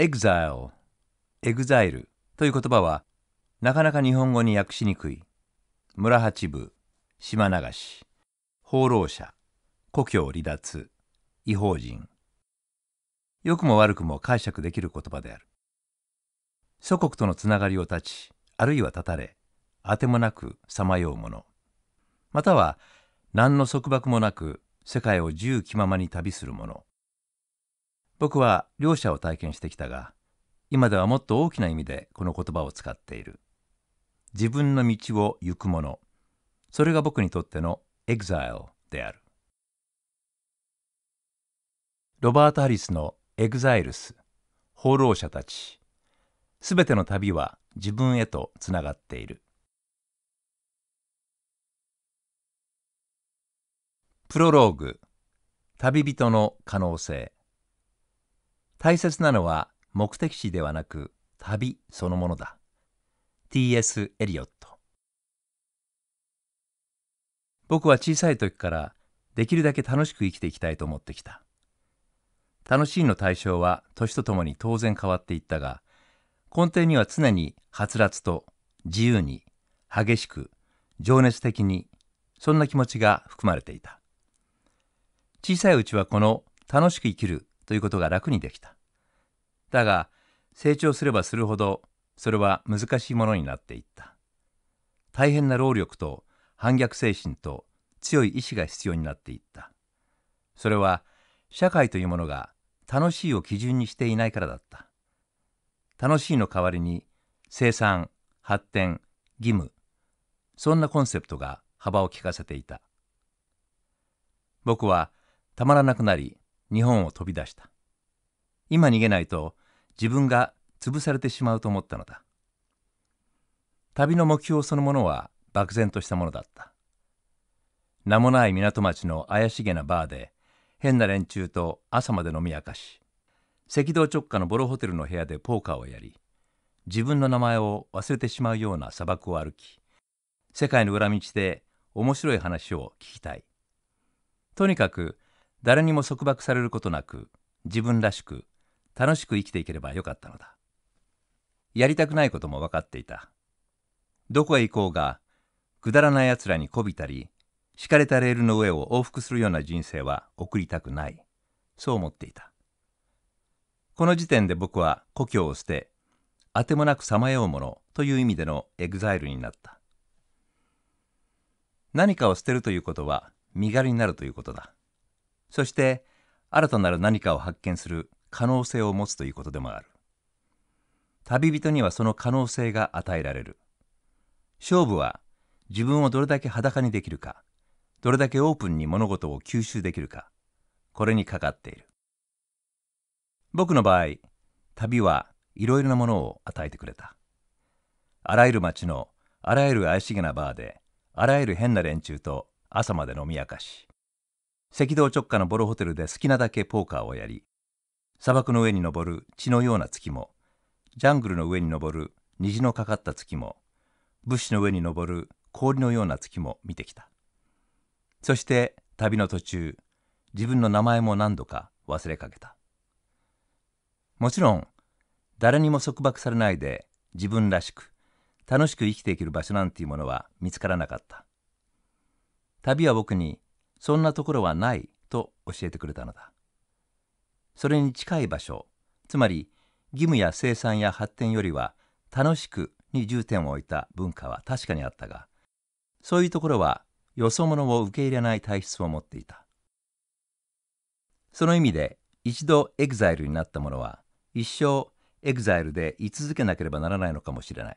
exile、exile という言葉は、なかなか日本語に訳しにくい。村八部、島流し、放浪者、故郷離脱、違法人。良くも悪くも解釈できる言葉である。祖国とのつながりを断ち、あるいは断たれ、あてもなくさまよう者。または、何の束縛もなく世界を自由気ままに旅する者。僕は両者を体験してきたが今ではもっと大きな意味でこの言葉を使っている自分の道を行く者それが僕にとってのエグザイルであるロバート・ハリスの「エグザイルス放浪者たち」すべての旅は自分へとつながっているプロローグ旅人の可能性大切なのは目的地ではなく旅そのものだ。T.S. エリオット僕は小さい時からできるだけ楽しく生きていきたいと思ってきた。楽しいの対象は年とともに当然変わっていったが、根底には常にはつらつと自由に激しく情熱的にそんな気持ちが含まれていた。小さいうちはこの楽しく生きるということが楽にできた。だが成長すればするほどそれは難しいものになっていった。大変な労力と反逆精神と強い意志が必要になっていった。それは社会というものが楽しいを基準にしていないからだった。楽しいの代わりに生産、発展、義務、そんなコンセプトが幅を利かせていた。僕はたまらなくなり日本を飛び出した今逃げないと自分が潰されてしまうと思ったのだ旅の目標そのものは漠然としたものだった名もない港町の怪しげなバーで変な連中と朝まで飲み明かし赤道直下のボロホテルの部屋でポーカーをやり自分の名前を忘れてしまうような砂漠を歩き世界の裏道で面白い話を聞きたいとにかく誰にも束縛されることなく自分らしく楽しく生きていければよかったのだやりたくないことも分かっていたどこへ行こうがくだらない奴らにこびたり敷かれたレールの上を往復するような人生は送りたくないそう思っていたこの時点で僕は故郷を捨てあてもなくさまようものという意味でのエグザイルになった何かを捨てるということは身軽になるということだそして新たなる何かを発見する可能性を持つということでもある旅人にはその可能性が与えられる勝負は自分をどれだけ裸にできるかどれだけオープンに物事を吸収できるかこれにかかっている僕の場合旅はいろいろなものを与えてくれたあらゆる街のあらゆる怪しげなバーであらゆる変な連中と朝まで飲み明かし赤道直下のボロホテルで好きなだけポーカーをやり砂漠の上に登る血のような月もジャングルの上に登る虹のかかった月も物資の上に登る氷のような月も見てきたそして旅の途中自分の名前も何度か忘れかけたもちろん誰にも束縛されないで自分らしく楽しく生きていける場所なんていうものは見つからなかった旅は僕にそんなところはないと教えてくれたのだそれに近い場所つまり義務や生産や発展よりは楽しくに重点を置いた文化は確かにあったがそういうところはよそ者を受け入れない体質を持っていたその意味で一度エグザイルになった者は一生エグザイルで居続けなければならないのかもしれない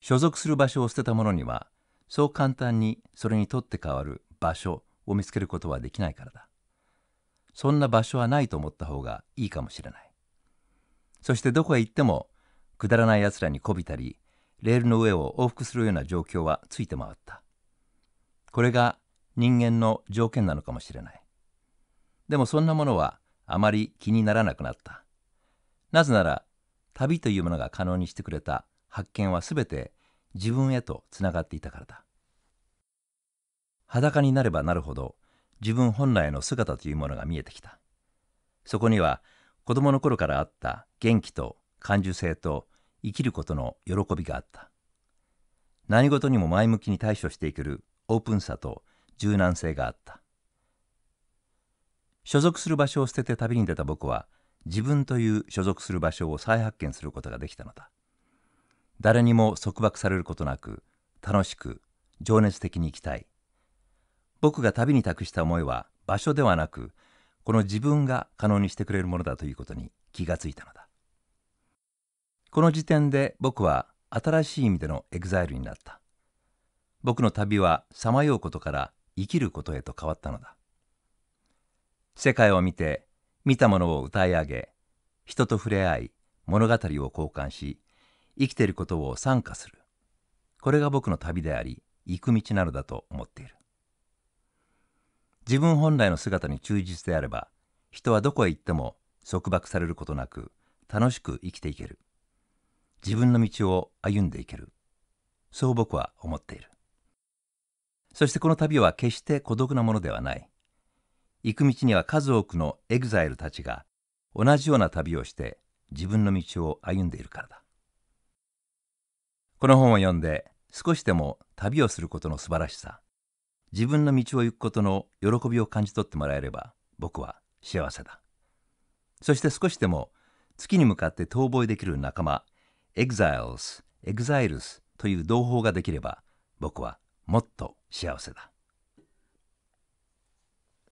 所属する場所を捨てた者にはそう簡単にそれに取って代わる場所を見つけることはできないからだそんな場所はないと思った方がいいかもしれないそしてどこへ行ってもくだらないやつらにこびたりレールの上を往復するような状況はついて回ったこれが人間の条件なのかもしれないでもそんなものはあまり気にならなくなったなぜなら旅というものが可能にしてくれた発見は全て自分へとつながっていたからだ裸になればなるほど自分本来の姿というものが見えてきたそこには子供の頃からあった元気と感受性と生きることの喜びがあった何事にも前向きに対処していけるオープンさと柔軟性があった所属する場所を捨てて旅に出た僕は自分という所属する場所を再発見することができたのだ誰にも束縛されることなく楽しく情熱的に生きたい僕が旅に託した思いは場所ではなくこの自分が可能にしてくれるものだということに気がついたのだこの時点で僕は新しい意味でのエグザイルになった僕の旅はさまようことから生きることへと変わったのだ世界を見て見たものを歌い上げ人と触れ合い物語を交換し生きていることを参加するこれが僕の旅であり行く道なのだと思っている自分本来の姿に忠実であれば人はどこへ行っても束縛されることなく楽しく生きていける自分の道を歩んでいけるそう僕は思っているそしてこの旅は決して孤独なものではない行く道には数多くのエグザイルたちが同じような旅をして自分の道を歩んでいるからだこの本を読んで少しでも旅をすることの素晴らしさ自分の道を行くことの喜びを感じ取ってもらえれば僕は幸せだそして少しでも月に向かって遠吠えできる仲間 Exiles Exiles という同胞ができれば僕はもっと幸せだ